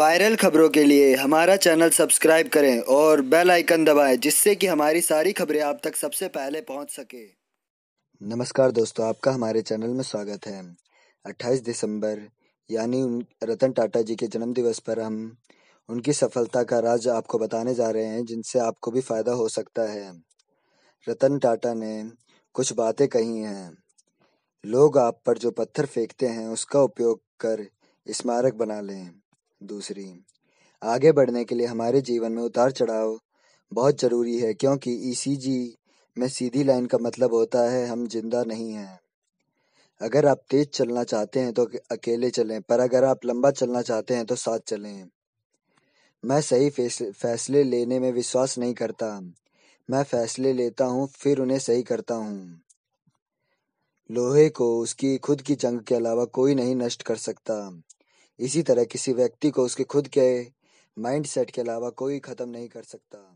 viral खबरों के लिए हमारा चैनल सब्सक्राइब करें और बेल आइकन दबाएं जिससे कि हमारी सारी खबरें आप तक सबसे पहले पहुंच सके नमस्कार दोस्तों आपका हमारे चैनल में स्वागत है 28 दिसंबर यानी रतन टाटा जी के जन्मदिवस पर हम उनकी सफलता का राज आपको बताने जा रहे हैं जिनसे आपको भी फ़ायदा हो सकता है रतन टाटा ने कुछ बातें कही हैं लोग आप पर जो पत्थर फेंकते हैं उसका उपयोग कर स्मारक बना लें दूसरी आगे बढ़ने के लिए हमारे जीवन में उतार चढ़ाव बहुत जरूरी है क्योंकि ईसीजी e में सीधी लाइन का मतलब होता है हम जिंदा नहीं हैं अगर आप तेज चलना चाहते हैं तो अकेले चलें पर अगर आप लंबा चलना चाहते हैं तो साथ चलें मैं सही फैसले लेने में विश्वास नहीं करता मैं फैसले लेता हूँ फिर उन्हें सही करता हूँ लोहे को उसकी खुद की जंग के अलावा कोई नहीं नष्ट कर सकता इसी तरह किसी व्यक्ति को उसके खुद के माइंड सेट के अलावा कोई खत्म नहीं कर सकता